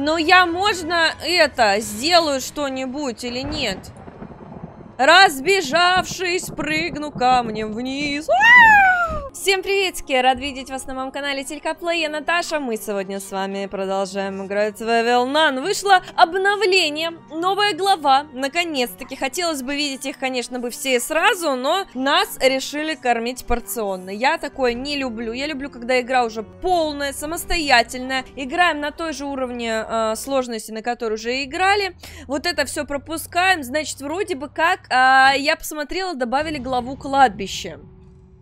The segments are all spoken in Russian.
Но «Ну, я, можно это, сделаю что-нибудь или нет? Разбежавшись, прыгну камнем вниз. А -а -а! Всем приветики! Рад видеть вас на моем канале Телькоплей. Я Наташа. Мы сегодня с вами продолжаем играть в Evil Nun. Вышло обновление, новая глава. Наконец-таки. Хотелось бы видеть их, конечно, бы все сразу, но нас решили кормить порционно. Я такое не люблю. Я люблю, когда игра уже полная, самостоятельная. Играем на той же уровне э, сложности, на которой уже играли. Вот это все пропускаем. Значит, вроде бы как э, я посмотрела, добавили главу кладбище.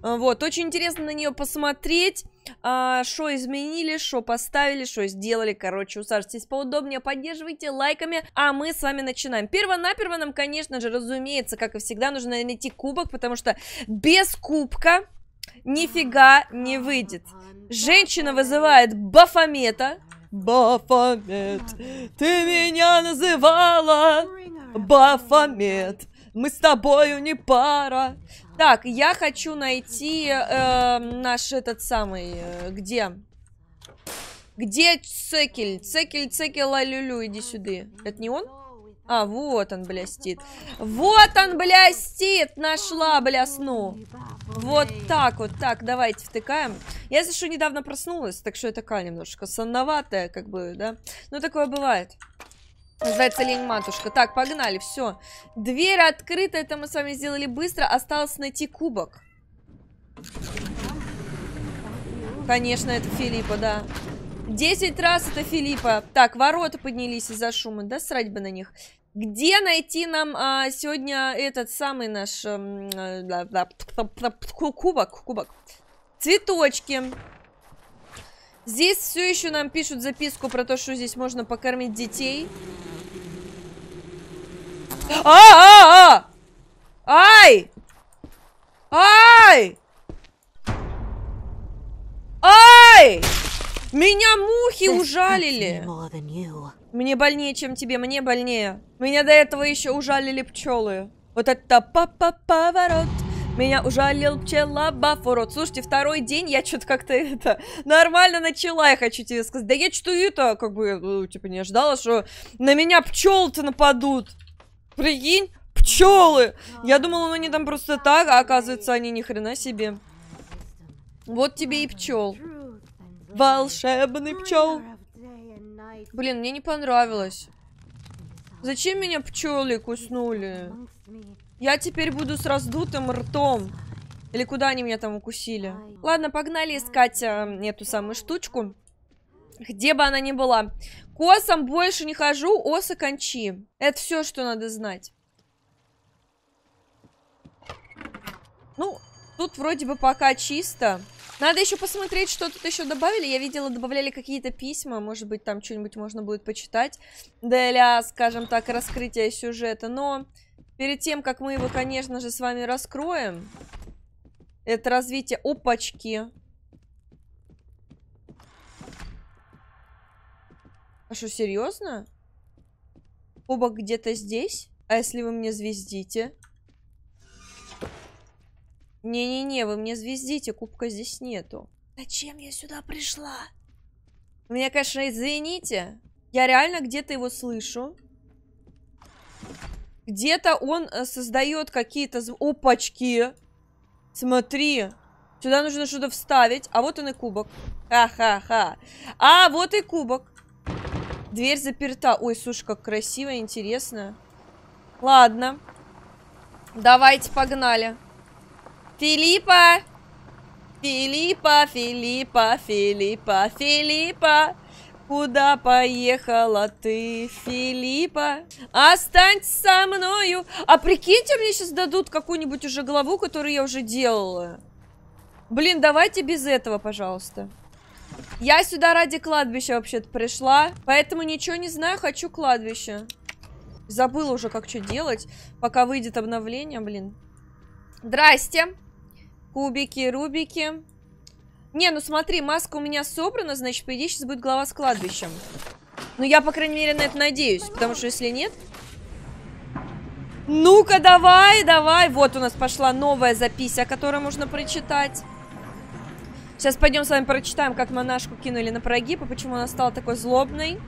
Э, вот, очень интересно на нее посмотреть, а, что изменили, что поставили, что сделали. Короче, усаживайтесь поудобнее, поддерживайте лайками, а мы с вами начинаем. Перво-наперво нам, конечно же, разумеется, как и всегда, нужно найти кубок, потому что без кубка нифига не выйдет. Женщина вызывает Бафомета. Бафомет, ты меня называла Бафомет. Мы с тобою не пара. Так, я хочу найти э, наш этот самый... Э, где? Где Цекель? Цекель, Цекель, алюлю, иди сюда. Это не он? А, вот он, блястит. Вот он, блястит! Нашла, блясну. Вот так, вот так, давайте втыкаем. Я, если что, недавно проснулась, так что я такая немножко сонноватая, как бы, да? Ну, такое бывает. Называется лень матушка. Так, погнали, все. Дверь открыта, это мы с вами сделали быстро. Осталось найти кубок. Конечно, это Филиппа, да. Десять раз это Филиппа. Так, ворота поднялись из-за шума. Да, срать бы на них. Где найти нам а, сегодня этот самый наш а, да, да, кубок, кубок? Цветочки. Здесь все еще нам пишут записку про то, что здесь можно покормить детей. А, а, а! Ай! Ай! Ай! Меня мухи ужалили! Мне больнее, чем тебе, мне больнее. Меня до этого еще ужалили пчелы. Вот это па-па-па поворот. Меня ужалил пчела Бафорот. Слушайте, второй день я что-то как-то это... Нормально начала, я хочу тебе сказать. Да я что это, как бы, э, типа, не ожидала, что на меня пчелы то нападут. Прикинь, пчелы. Я думала, ну, они там просто так, а оказывается, они ни хрена себе. Вот тебе и пчел. Волшебный пчел. Блин, мне не понравилось. Зачем меня пчелы куснули? Я теперь буду с раздутым ртом. Или куда они меня там укусили? Ладно, погнали искать э, эту самую штучку. Где бы она ни была. Косом больше не хожу, оса кончи. Это все, что надо знать. Ну, тут вроде бы пока чисто. Надо еще посмотреть, что тут еще добавили. Я видела, добавляли какие-то письма. Может быть, там что-нибудь можно будет почитать. Для, скажем так, раскрытия сюжета. Но перед тем, как мы его, конечно же, с вами раскроем, это развитие... Опачки! А что, серьезно? Кубок где-то здесь? А если вы мне звездите? Не-не-не, вы мне звездите, кубка здесь нету. Зачем я сюда пришла? Меня, конечно, извините. Я реально где-то его слышу. Где-то он э, создает какие-то... Опачки! Смотри! Сюда нужно что-то вставить. А вот он и кубок. Ха-ха-ха. А, вот и кубок. Дверь заперта. Ой, слушай, как красиво, интересно. Ладно. Давайте, погнали. Филиппа! Филиппа, Филиппа, Филиппа, Филиппа. Куда поехала ты, Филиппа? Останься со мною. А прикиньте, мне сейчас дадут какую-нибудь уже главу, которую я уже делала. Блин, давайте без этого, пожалуйста. Я сюда ради кладбища вообще-то пришла. Поэтому ничего не знаю, хочу кладбище. Забыла уже, как что делать, пока выйдет обновление, блин. Здрасте. Кубики, рубики. Не, ну смотри, маска у меня собрана, значит, по идее, сейчас будет глава с кладбищем. Ну, я, по крайней мере, на это надеюсь, потому что если нет... Ну-ка, давай, давай. Вот у нас пошла новая запись, о которой можно прочитать. Сейчас пойдем с вами прочитаем, как монашку кинули на прогиб, и почему она стала такой злобной.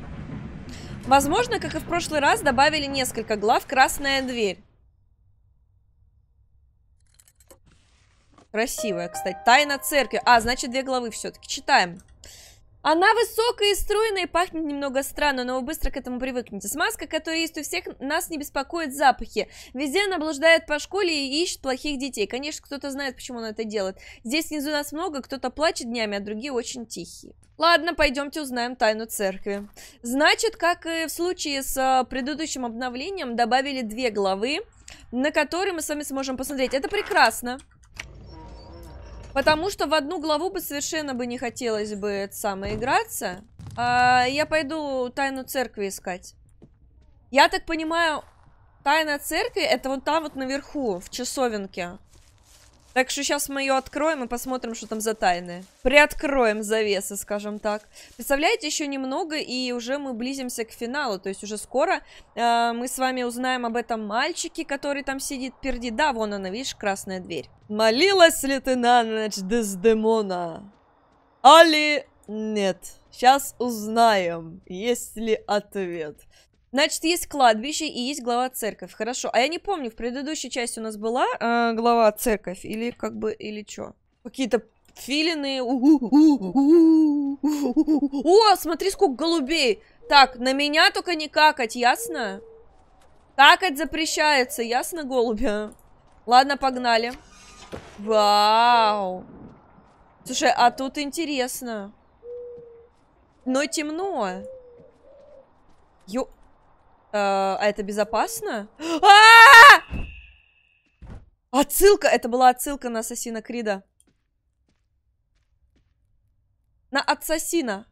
Возможно, как и в прошлый раз, добавили несколько глав «Красная дверь». Красивая, кстати. Тайна церкви. А, значит, две главы все-таки. Читаем. Она высокая и стройная, и пахнет немного странно, но вы быстро к этому привыкнете. Смазка, которая есть у всех, нас не беспокоит запахи. Везде она блуждает по школе и ищет плохих детей. Конечно, кто-то знает, почему она это делает. Здесь внизу нас много, кто-то плачет днями, а другие очень тихие. Ладно, пойдемте узнаем тайну церкви. Значит, как и в случае с э, предыдущим обновлением, добавили две главы, на которые мы с вами сможем посмотреть. Это прекрасно. Потому что в одну главу бы совершенно бы не хотелось бы это самое играться. А, я пойду тайну церкви искать. Я так понимаю, тайна церкви это вот там вот наверху, в часовенке. Так что сейчас мы ее откроем и посмотрим, что там за тайны. Приоткроем завесы, скажем так. Представляете, еще немного, и уже мы близимся к финалу. То есть уже скоро э, мы с вами узнаем об этом мальчике, который там сидит впереди. Да, вон она, видишь, красная дверь. Молилась ли ты на ночь Дездемона? Али нет. Сейчас узнаем, есть ли ответ. Значит, есть кладбище и есть глава церковь. Хорошо. А я не помню, в предыдущей части у нас была э, глава церковь или как бы, или что? Какие-то филины. О, смотри, сколько голубей. Так, на меня только не какать, ясно? Какать запрещается, ясно, голубя? Ладно, погнали. Вау. Слушай, а тут интересно. Но темно. Ё... Э, а это безопасно? А! Отсылка! Это была отсылка на Ассасина Крида. На Ассасина.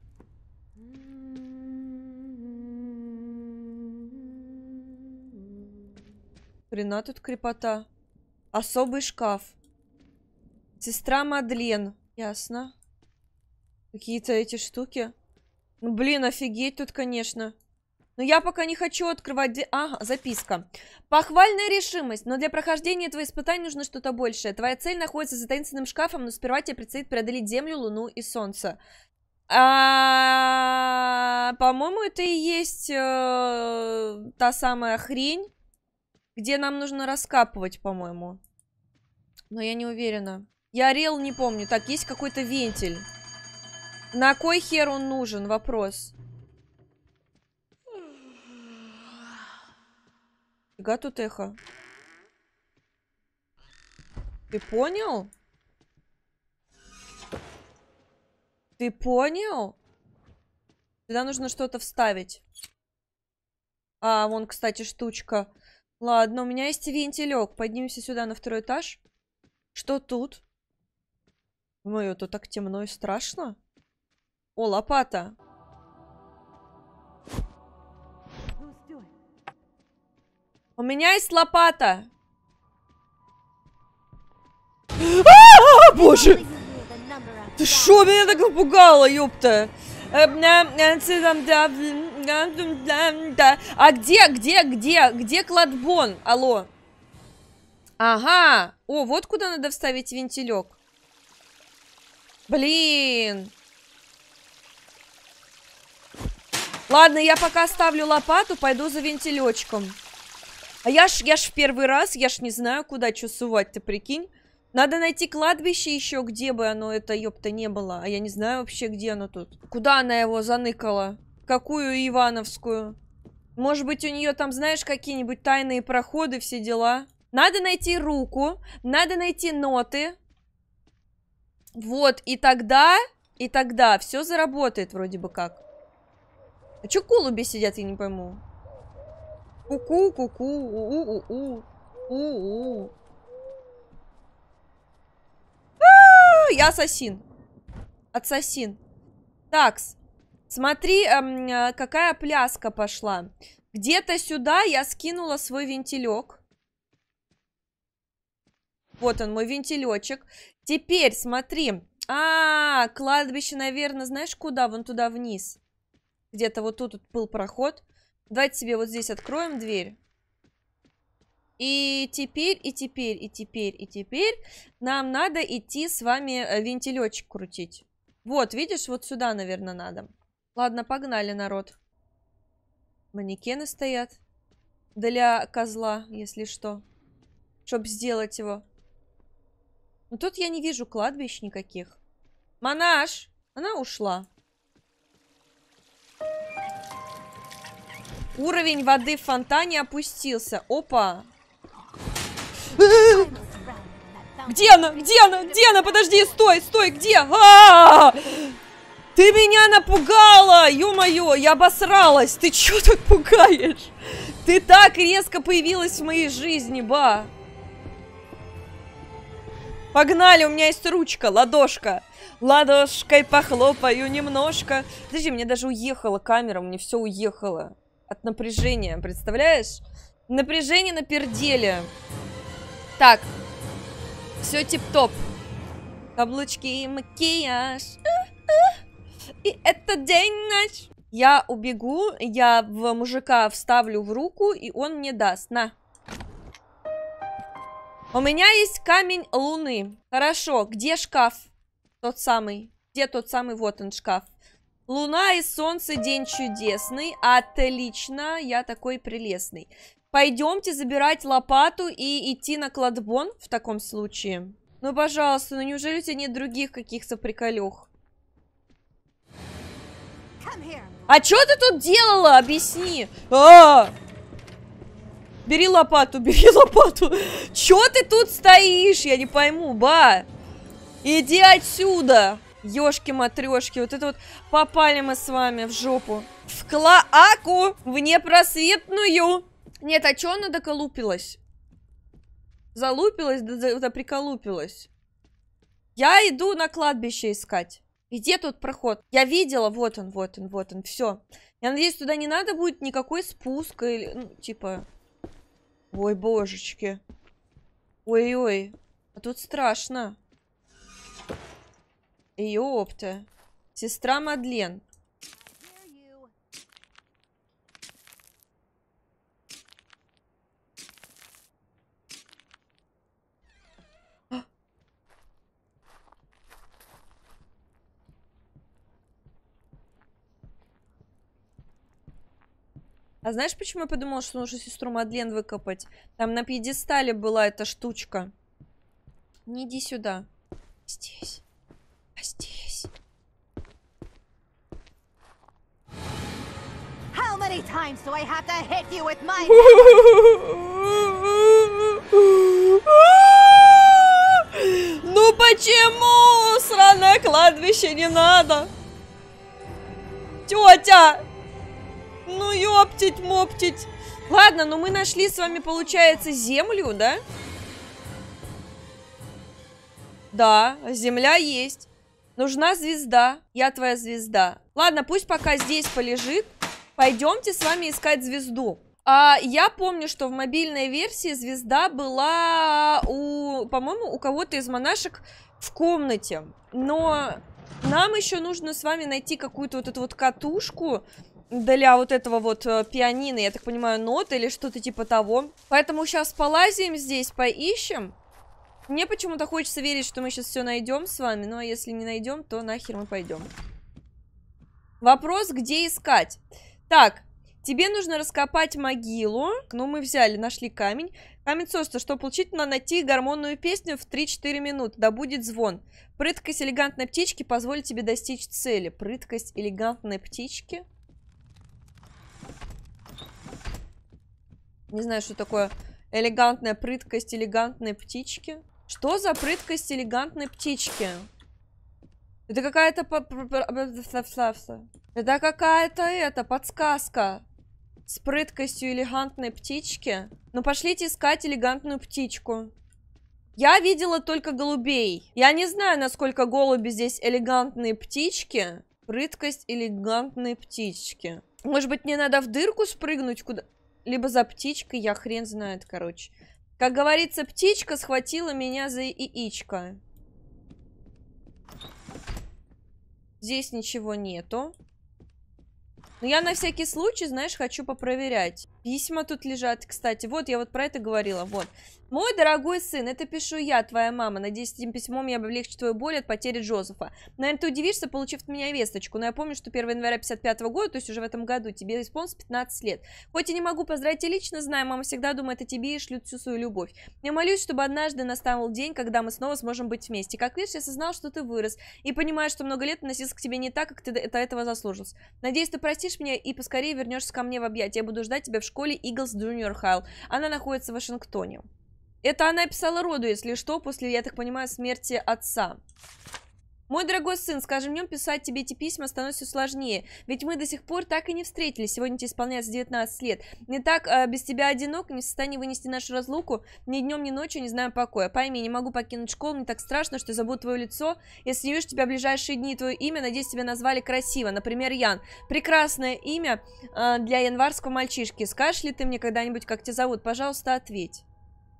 Хрена тут крепота. Особый шкаф. Сестра Мадлен. Ясно. Какие-то эти штуки. Ну, блин, офигеть тут, конечно. Но я пока не хочу открывать... Де... Ага, записка. Похвальная решимость, но для прохождения этого испытания нужно что-то большее. Твоя цель находится за таинственным шкафом, но сперва тебе предстоит преодолеть Землю, Луну и Солнце. А, по-моему, это и есть э, та самая хрень, где нам нужно раскапывать, по-моему. Но я не уверена. Я орел не помню. Так, есть какой-то вентиль. На кой хер он нужен? Вопрос. Фига тут эхо. Ты понял? Ты понял? Сюда нужно что-то вставить. А, вон, кстати, штучка. Ладно, у меня есть вентилек. Поднимемся сюда на второй этаж. Что тут? Мое, тут так темно и страшно. О, лопата. У меня есть лопата. А, -а, -а, боже! Ты шо меня так напугала, ёпта? А где, где, где, где кладбон? Алло. Ага. О, вот куда надо вставить вентилек. Блин. Ладно, я пока оставлю лопату, пойду за вентилечком. А я ж, я ж в первый раз, я ж не знаю, куда что сувать-то, прикинь. Надо найти кладбище еще, где бы оно это, ёпта, не было. А я не знаю вообще, где оно тут. Куда она его заныкала? Какую Ивановскую? Может быть, у нее там, знаешь, какие-нибудь тайные проходы, все дела? Надо найти руку, надо найти ноты. Вот, и тогда, и тогда все заработает вроде бы как. А чё кулуби сидят, я не пойму. Ку-ку, ку-ку, у-у-у-у, у-у. А, я ассасин. Ассасин. Такс. Смотри, эм, э, какая пляска пошла. Где-то сюда я скинула свой вентилек. Вот он, мой вентилечек. Теперь смотри. А, -а, а, кладбище, наверное, знаешь куда? Вон туда вниз. Где-то вот тут вот был проход. Давайте себе вот здесь откроем дверь. И теперь, и теперь, и теперь, и теперь нам надо идти с вами э, вентилечек крутить. Вот, видишь, вот сюда, наверное, надо. Ладно, погнали, народ. Манекены стоят. Для козла, если что. Чтоб сделать его. Но ну, тут я не вижу кладбищ никаких. Монаш! Она ушла. Уровень воды в фонтане опустился. Опа. Где она? Где она? Где она? Подожди, стой, стой, где? А -а -а! Ты меня напугала! Ё-моё, я обосралась! Ты чё так пугаешь? Ты так резко появилась в моей жизни, ба! Погнали, у меня есть ручка, ладошка. Ладошкой похлопаю немножко. Подожди, мне даже уехала камера, мне все уехало от напряжения, представляешь? Напряжение на перделе. Так, все тип-топ. Каблучки и макияж. И этот день ночь. Я убегу, я в мужика вставлю в руку, и он мне даст. На. У меня есть камень луны. Хорошо, где шкаф? Тот самый. Где тот самый? Вот он, шкаф. Луна и солнце день чудесный. Отлично, я такой прелестный. Пойдемте забирать лопату и идти на кладбон в таком случае. Ну, пожалуйста, ну неужели у тебя нет других каких-то приколёх? А что ты тут делала? Объясни. А -а -а. Бери лопату, бери лопату. Чё ты тут стоишь? Я не пойму, ба. Иди отсюда. Ёшки-матрёшки, вот это вот попали мы с вами в жопу. В клааку в непросветную. Нет, а чё она доколупилась? Залупилась, да, да, да приколупилась. Я иду на кладбище искать. Где тут проход? Я видела, вот он, вот он, вот он, все. Я надеюсь, туда не надо будет никакой спуска или, ну, типа... Ой, божечки. Ой-ой, а тут страшно. Эйопта. Сестра Мадлен. А знаешь, почему я подумала, что нужно сестру Мадлен выкопать? Там на пьедестале была эта штучка. Не иди сюда. Здесь. А здесь? How many times do I have to hit you with my... ну почему сраное кладбище не надо? Тетя! Ну ёптить, моптить. Ладно, ну мы нашли с вами, получается, землю, да? Да, земля есть. Нужна звезда. Я твоя звезда. Ладно, пусть пока здесь полежит. Пойдемте с вами искать звезду. А я помню, что в мобильной версии звезда была у, по-моему, у кого-то из монашек в комнате. Но нам еще нужно с вами найти какую-то вот эту вот катушку для вот этого вот э, пианино, я так понимаю, ноты или что-то типа того. Поэтому сейчас полазим здесь, поищем. Мне почему-то хочется верить, что мы сейчас все найдем с вами, но если не найдем, то нахер мы пойдем. Вопрос, где искать? Так, тебе нужно раскопать могилу. Ну, мы взяли, нашли камень. Камень соста, что получить, надо найти гормонную песню в 3-4 минут. Да будет звон. Прыткость элегантной птички позволит тебе достичь цели. Прыткость элегантной птички? Не знаю, что такое элегантная прыткость элегантной птички. Что за прыткость элегантной птички? Это какая-то... Это какая-то это, подсказка. С прыткостью элегантной птички. Ну пошлите искать элегантную птичку. Я видела только голубей. Я не знаю, насколько голуби здесь элегантные птички. Прыткость элегантной птички. Может быть, мне надо в дырку спрыгнуть куда... Либо за птичкой, я хрен знает, короче. Как говорится, птичка схватила меня за яичко. Здесь ничего нету. Но я на всякий случай, знаешь, хочу попроверять. Письма тут лежат, кстати. Вот, я вот про это говорила, вот. Мой дорогой сын, это пишу я, твоя мама. Надеюсь, этим письмом я облегчу твою боль от потери Джозефа. Наверное, ты удивишься, получив от меня весточку. Но я помню, что 1 января 55 года, то есть уже в этом году, тебе исполнилось 15 лет. Хоть и не могу поздравить тебя лично, знаю, мама всегда думает о тебе и шлют всю свою любовь. Я молюсь, чтобы однажды настал день, когда мы снова сможем быть вместе. Как видишь, я осознал, что ты вырос. И понимаю, что много лет относился к тебе не так, как ты до этого заслужил. Надеюсь, ты простишь меня и поскорее вернешься ко мне в объятия. Я буду ждать тебя в школе школе Eagles Junior High. Она находится в Вашингтоне. Это она писала роду, если что, после, я так понимаю, смерти отца. Мой дорогой сын, с каждым днем писать тебе эти письма становится сложнее, ведь мы до сих пор так и не встретились, сегодня тебе исполняется 19 лет. Не так э, без тебя одинок, не в состоянии вынести нашу разлуку, ни днем, ни ночью не знаю покоя. Пойми, не могу покинуть школу, мне так страшно, что забуду твое лицо, если не вижу тебя в ближайшие дни, твое имя, надеюсь, тебя назвали красиво, например, Ян. Прекрасное имя э, для январского мальчишки, скажешь ли ты мне когда-нибудь, как тебя зовут? Пожалуйста, ответь.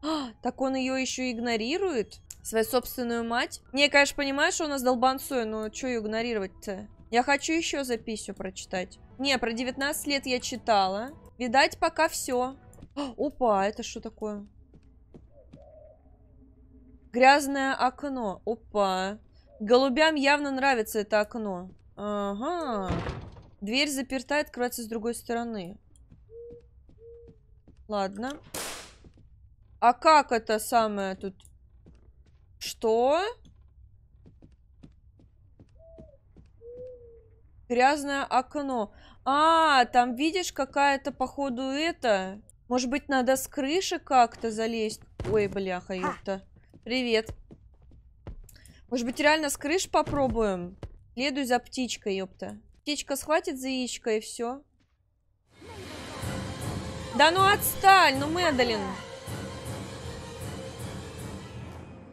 А, так он ее еще игнорирует? Свою собственную мать? Не, конечно, понимаю, что у нас долбанцой, но что ее игнорировать-то? Я хочу еще записью прочитать. Не, про 19 лет я читала. Видать, пока все. А, опа, это что такое? Грязное окно. Опа. Голубям явно нравится это окно. Ага. Дверь заперта открывается с другой стороны. Ладно. А как это самое тут? Что? Грязное окно. А, там видишь какая-то, походу, это... Может быть, надо с крыши как-то залезть? Ой, бляха, ёпта. Привет. Может быть, реально с крыши попробуем? Следуй за птичкой, ёпта. Птичка схватит за яичко, и все. Да ну отстань, ну Мэдалин.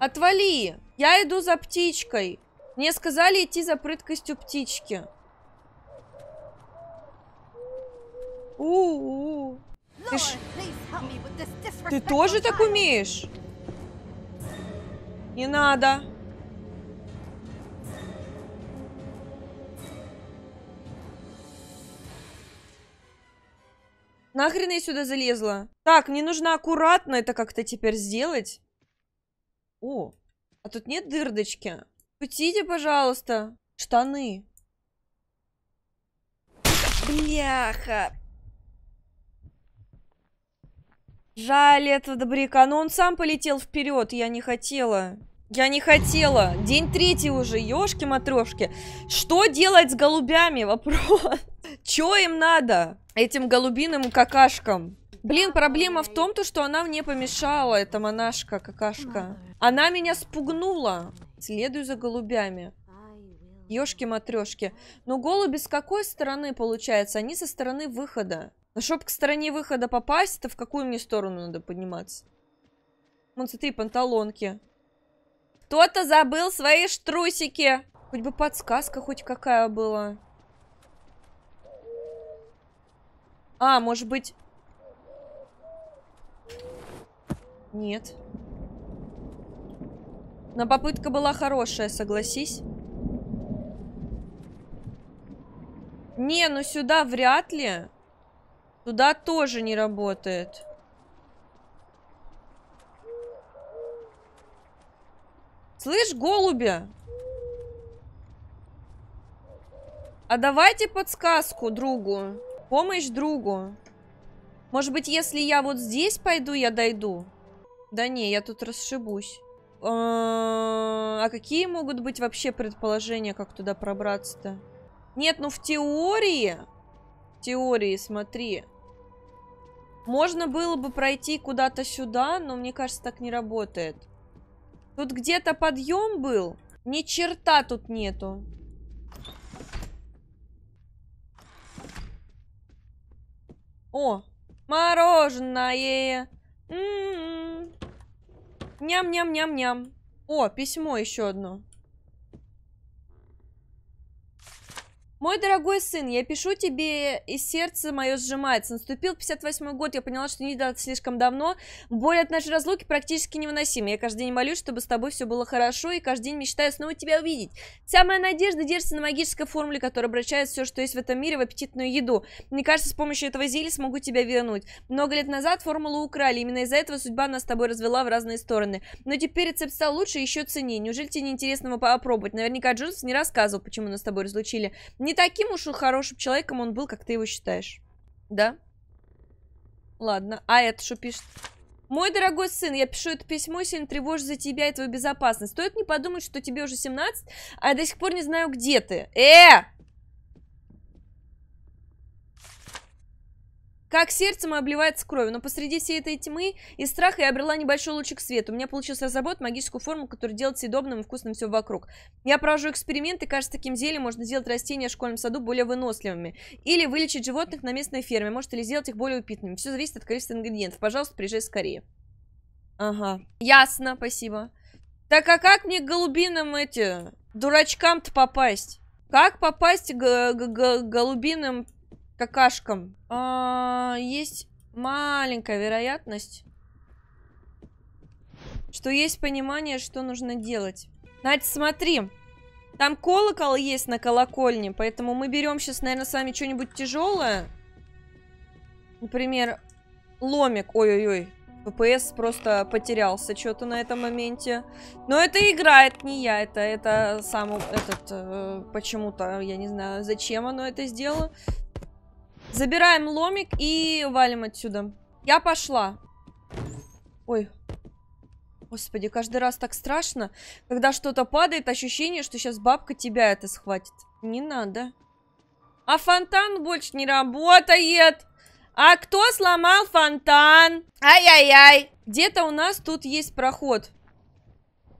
Отвали! Я иду за птичкой. Мне сказали идти за прыткостью птички. У -у -у. Ты, ж... Ты тоже так умеешь? Не надо. Нахрен я сюда залезла? Так, мне нужно аккуратно это как-то теперь сделать. О, а тут нет дырдочки. Путите, пожалуйста, штаны. Бляха. Жаль этого добряка, но он сам полетел вперед, я не хотела. Я не хотела. День третий уже, ёшки матрешки. Что делать с голубями? Вопрос. Чё им надо? Этим голубиным какашкам. Блин, проблема в том, то, что она мне помешала, эта монашка, какашка. Она меня спугнула. Следую за голубями. Ёшки-матрешки. Но голуби с какой стороны, получается? Они со стороны выхода. Но чтобы к стороне выхода попасть, то в какую мне сторону надо подниматься? Вон, смотри, панталонки. Кто-то забыл свои штрусики. Хоть бы подсказка хоть какая была. А, может быть... Нет. Но попытка была хорошая, согласись. Не, ну сюда вряд ли. Туда тоже не работает. Слышь, голуби? А давайте подсказку другу. Помощь другу. Может быть, если я вот здесь пойду, я дойду? Да не, я тут расшибусь. А, а какие могут быть вообще предположения, как туда пробраться-то? Нет, ну в теории... В теории, смотри. Можно было бы пройти куда-то сюда, но мне кажется, так не работает. Тут где-то подъем был. Ни черта тут нету. О, мороженое. М-м-м. Ням-ням-ням-ням. О, письмо еще одно. Мой дорогой сын, я пишу тебе, и сердце мое сжимается. Наступил 58-й год, я поняла, что не дал слишком давно. Боль от нашей разлуки практически невыносима. Я каждый день молюсь, чтобы с тобой все было хорошо, и каждый день мечтаю снова тебя увидеть. Вся моя надежда держится на магической формуле, которая обращает все, что есть в этом мире, в аппетитную еду. Мне кажется, с помощью этого зелья смогу тебя вернуть. Много лет назад формулу украли, именно из-за этого судьба нас с тобой развела в разные стороны. Но теперь рецепт стал лучше еще цене. Неужели тебе неинтересно его попробовать? Наверняка Джонс не рассказывал, почему нас с тобой разлучили. Не не таким уж хорошим человеком он был, как ты его считаешь. Да? Ладно. А это что пишет? Мой дорогой сын, я пишу это письмо сильно тревожу за тебя и твою безопасность. Стоит не подумать, что тебе уже 17, а я до сих пор не знаю, где ты. Э! Как сердцем и обливается кровью, но посреди всей этой тьмы и страха я обрела небольшой лучик света. У меня получился забот магическую форму, которая делает съедобным и вкусным все вокруг. Я провожу эксперименты, кажется, таким зельем можно сделать растения в школьном саду более выносливыми. Или вылечить животных на местной ферме, может, или сделать их более упитанными. Все зависит от количества ингредиентов. Пожалуйста, приезжай скорее. Ага. Ясно, спасибо. Так а как мне к голубиным эти дурачкам-то попасть? Как попасть к голубиным какашкам. А, есть маленькая вероятность, что есть понимание, что нужно делать. Надь, смотри. Там колокол есть на колокольне, поэтому мы берем сейчас, наверное, с вами что-нибудь тяжелое. Например, ломик. Ой-ой-ой. ППС просто потерялся что-то на этом моменте. Но это игра, это не я, это, это сам этот, э, почему-то, я не знаю, зачем оно это сделало. Забираем ломик и валим отсюда. Я пошла. Ой. Господи, каждый раз так страшно. Когда что-то падает, ощущение, что сейчас бабка тебя это схватит. Не надо. А фонтан больше не работает. А кто сломал фонтан? Ай-яй-яй. Где-то у нас тут есть проход.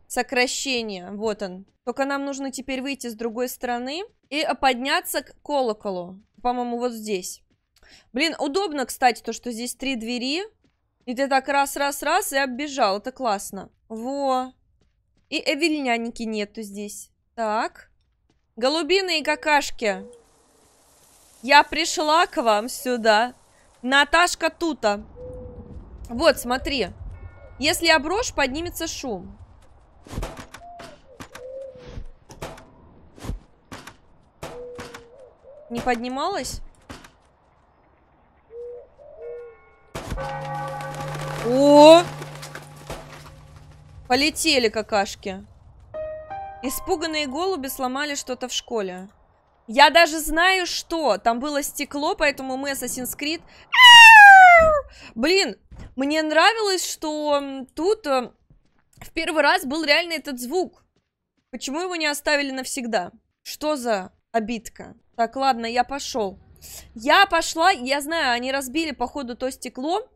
Сокращение. Вот он. Только нам нужно теперь выйти с другой стороны и подняться к колоколу. По-моему, вот здесь. Блин, удобно, кстати, то, что здесь три двери. И ты так раз-раз-раз и оббежал. Это классно. Во. И эвельняники нету здесь. Так. Голубины и какашки. Я пришла к вам сюда. Наташка тута. Вот, смотри. Если я брошь, поднимется шум. Не поднималась? О! Полетели какашки. Испуганные голуби сломали что-то в школе. Я даже знаю, что. Там было стекло, поэтому мы Assassin's Creed... Блин, мне нравилось, что тут э, в первый раз был реально этот звук. Почему его не оставили навсегда? Что за обидка? Так, ладно, я пошел. Я пошла, я знаю, они разбили, походу, то стекло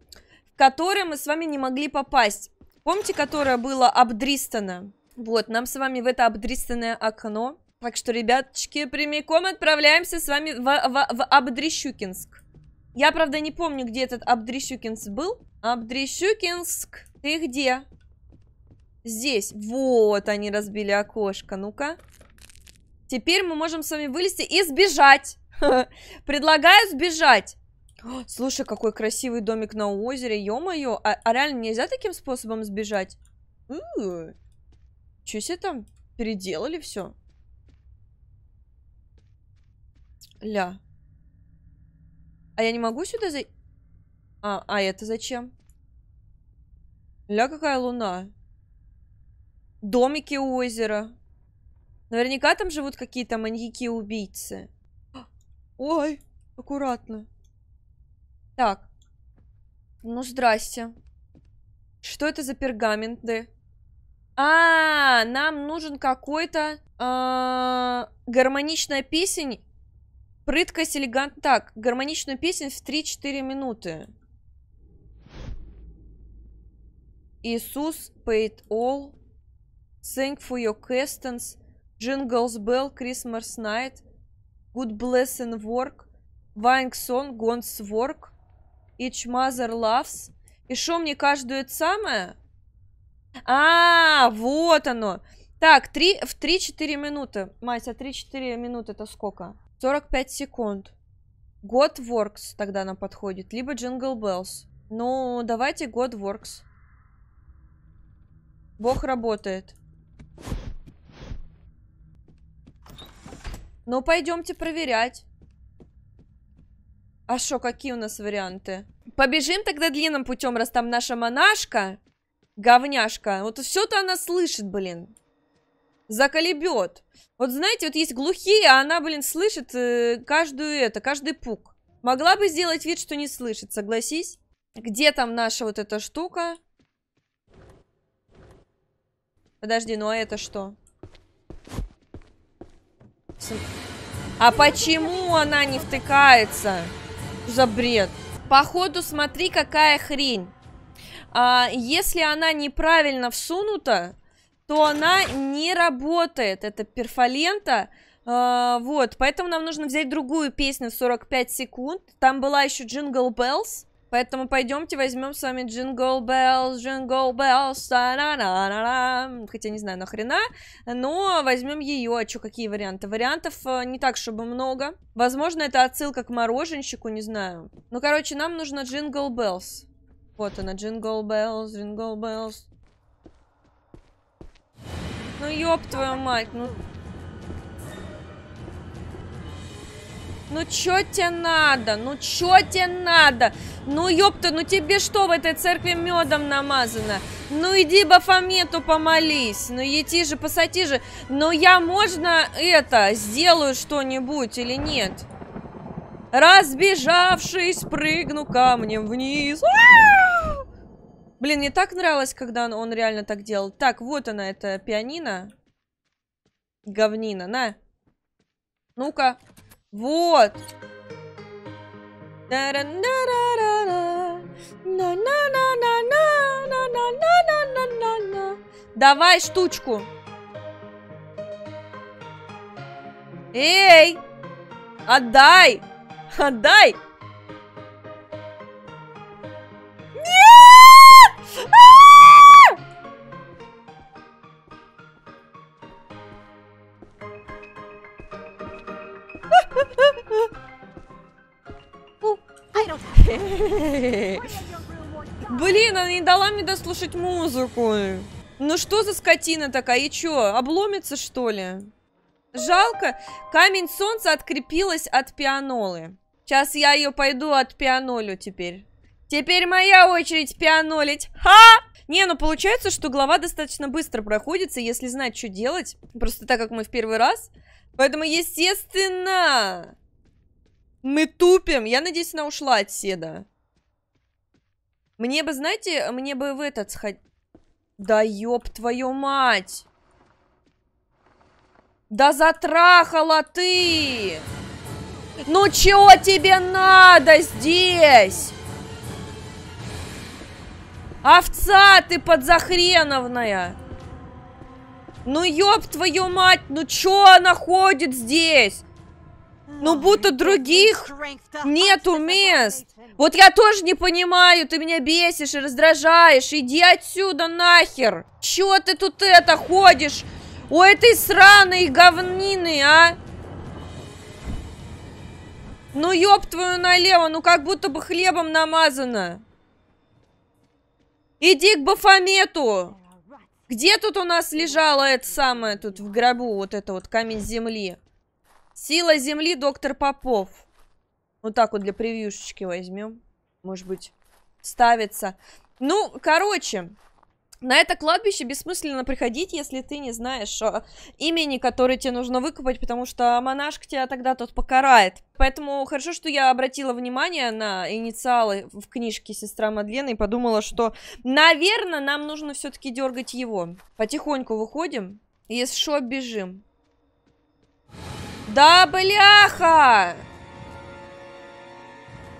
которое мы с вами не могли попасть. Помните, которое было обдристано? Вот, нам с вами в это обдристанное окно. Так что, ребяточки, прямиком отправляемся с вами в, в, в Обдрищукинск. Я, правда, не помню, где этот Обдрищукинск был. Обдрищукинск, ты где? Здесь. Вот, они разбили окошко. Ну-ка. Теперь мы можем с вами вылезти и сбежать. Предлагаю сбежать. Слушай, какой красивый домик на озере, ё-моё. А, а реально нельзя таким способом сбежать? Чё себе там переделали все? Ля. А я не могу сюда за... А, а это зачем? Ля какая луна. Домики у озера. Наверняка там живут какие-то маньяки-убийцы. Ой, аккуратно. Так. Ну, здрасте. Что это за пергаменты? А, -а, -а нам нужен какой-то э -э гармоничная песень. Прыткость, элегант... Так, гармоничную песень в 3-4 минуты. Иисус paid all. Thank for your questions. Jingles bell, Christmas night. Good blessing work, work. song, Гонс work. Each mother loves. И что мне каждую это самое? А, вот оно. Так, 3, в 3-4 минуты. Мася, 3-4 минуты это сколько? 45 секунд. God Works тогда нам подходит. Либо Jingle Bells. Ну, давайте God Works. Бог работает. Ну, пойдемте проверять. А что, какие у нас варианты? Побежим тогда длинным путем, раз там наша монашка, говняшка. Вот все-то она слышит, блин. Заколебет. Вот знаете, вот есть глухие, а она, блин, слышит э, каждую это, каждый пук. Могла бы сделать вид, что не слышит, согласись? Где там наша вот эта штука? Подожди, ну а это что? А почему она не втыкается? за бред? Походу, смотри, какая хрень. А, если она неправильно всунута, то она не работает, эта перфолента. А, вот, поэтому нам нужно взять другую песню в 45 секунд. Там была еще Jingle Bells. Поэтому пойдемте возьмем с вами Джингл Bells, Джингл Bells, хотя не знаю нахрена, но возьмем ее, а что, какие варианты? Вариантов э, не так, чтобы много. Возможно, это отсылка к мороженщику, не знаю. Ну, короче, нам нужно Джингл Беллс. Вот она, Джингл Беллс, Джингл Беллс. Ну, ёб твою мать, ну... Ну чё тебе надо? Ну чё тебе надо? Ну ёпта, ну тебе что в этой церкви медом намазано? Ну иди Бафомету помолись, ну иди же, посати же. Но я можно это, сделаю что-нибудь или нет? Разбежавшись, прыгну камнем вниз. А -а -а! Блин, мне так нравилось, когда он, он реально так делал. Так, вот она, эта пианино. Говнина, на. Ну-ка, вот. Давай штучку. Эй! Отдай! Отдай! Нет! Блин, она не дала мне дослушать музыку. Ну что за скотина такая? И чё, обломится что ли? Жалко, камень солнца открепилась от пианолы. Сейчас я ее пойду от пианолю теперь. Теперь моя очередь пианолить. Ха! Не, ну получается, что глава достаточно быстро проходится, если знать, что делать. Просто так как мы в первый раз, Поэтому, естественно, мы тупим. Я надеюсь, она ушла от седа. Мне бы, знаете, мне бы в этот сходить. Да ёб твою мать! Да затрахала ты! Ну чего тебе надо здесь? Овца ты подзахреновная! Ну ёб твою мать, ну чё она ходит здесь? Ну будто других нету мест. Вот я тоже не понимаю, ты меня бесишь и раздражаешь. Иди отсюда нахер. Чё ты тут это ходишь? У этой сраной говнины, а? Ну ёб твою налево, ну как будто бы хлебом намазано. Иди к Бафомету. Где тут у нас лежало это самое, тут в гробу, вот это вот камень земли? Сила земли, доктор Попов. Вот так вот для превьюшечки возьмем. Может быть, ставится. Ну, короче, на это кладбище бессмысленно приходить, если ты не знаешь имени, которое тебе нужно выкопать, потому что монашка тебя тогда тот покарает. Поэтому хорошо, что я обратила внимание на инициалы в книжке «Сестра Мадлена» и подумала, что, наверное, нам нужно все-таки дергать его. Потихоньку выходим, если шо бежим. Да, бляха!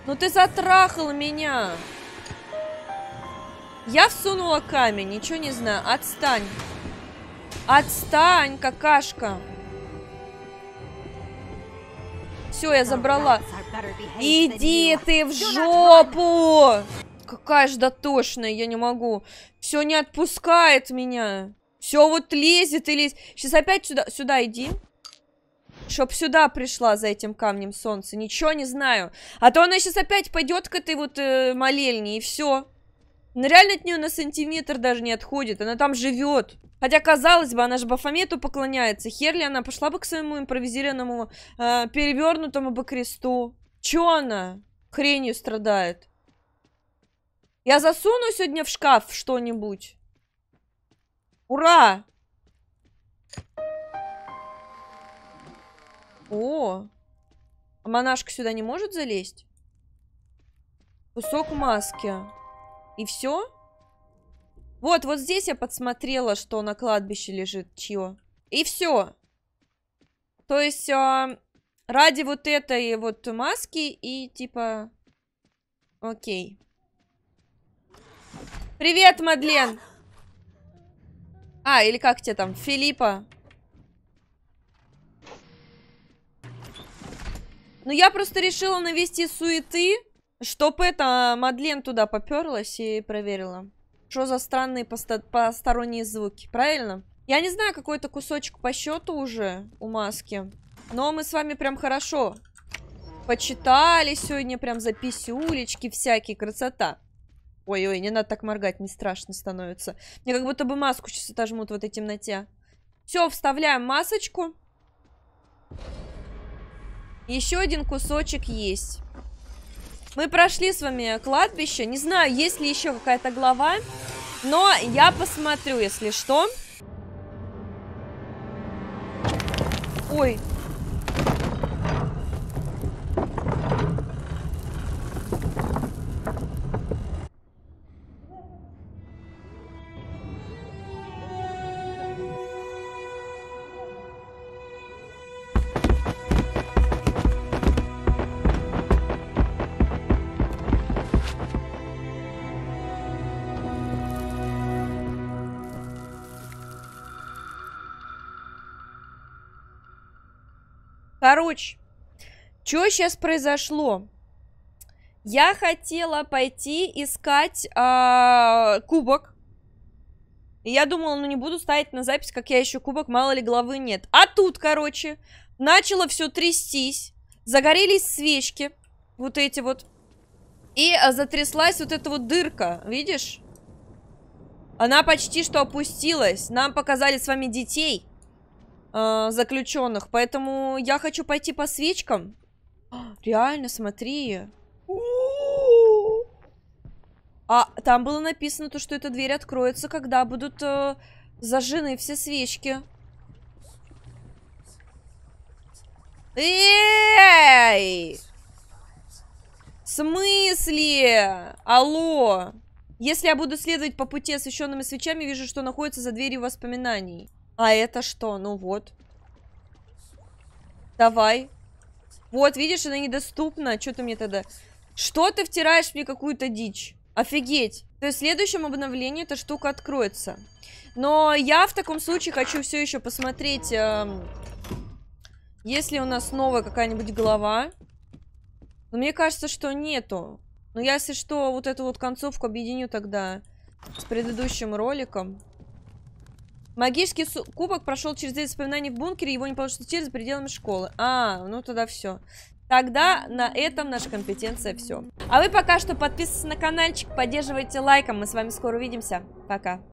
Ну ты затрахал меня! Я всунула камень, ничего не знаю. Отстань. Отстань, какашка. Все, я забрала. Иди ты в жопу! Какая же дотошная, я не могу. Все не отпускает меня. Все вот лезет и лезет. Сейчас опять сюда, сюда иди. Чтоб сюда пришла за этим камнем солнце. Ничего не знаю. А то она сейчас опять пойдет к этой вот э, молельне и все. Но ну, реально от нее на сантиметр даже не отходит. Она там живет. Хотя, казалось бы, она же Бафомету поклоняется. Херли она пошла бы к своему импровизированному э, перевернутому бы кресту. Че она хренью страдает? Я засуну сегодня в шкаф что-нибудь. Ура! О! А монашка сюда не может залезть? Кусок маски. И все? Вот, вот здесь я подсмотрела, что на кладбище лежит чье. И все. То есть, а, ради вот этой вот маски и типа... Окей. Привет, Мадлен! А, или как тебе там? Филиппа. Ну, я просто решила навести суеты Чтоб это, Мадлен туда поперлась и проверила. Что за странные посторонние звуки, правильно? Я не знаю, какой то кусочек по счету уже у маски. Но мы с вами прям хорошо почитали сегодня, прям за писюлечки всякие, красота. Ой-ой, не надо так моргать, не страшно становится. Мне как будто бы маску сейчас отожмут в этой темноте. Все, вставляем масочку. Еще один кусочек есть. Мы прошли с вами кладбище. Не знаю, есть ли еще какая-то глава, но я посмотрю, если что. Ой, Короче, что сейчас произошло? Я хотела пойти искать э, кубок. И я думала, ну не буду ставить на запись, как я ищу кубок, мало ли головы нет. А тут, короче, начало все трястись. Загорелись свечки. Вот эти вот. И а, затряслась вот эта вот дырка. Видишь? Она почти что опустилась. Нам показали с вами детей э, заключенных. Поэтому я хочу пойти по свечкам. реально, смотри. А там было написано то, что эта дверь откроется, когда будут э, зажжены все свечки. Эй! В смысле? Алло! Если я буду следовать по пути освещенными свечами, вижу, что находится за дверью воспоминаний. А это что? Ну вот. Давай. Вот, видишь, она недоступна. Что ты мне тогда... Что ты втираешь мне какую-то дичь? Офигеть. То есть в следующем обновлении эта штука откроется. Но я в таком случае хочу все еще посмотреть, э, есть у нас новая какая-нибудь глава. Но мне кажется, что нету. Но я, если что, вот эту вот концовку объединю тогда с предыдущим роликом. Магический кубок прошел через 9 воспоминаний в бункере, его не получится через за пределами школы. А, ну тогда все. Тогда на этом наша компетенция все. А вы пока что подписывайтесь на каналчик, поддерживайте лайком. Мы с вами скоро увидимся. Пока.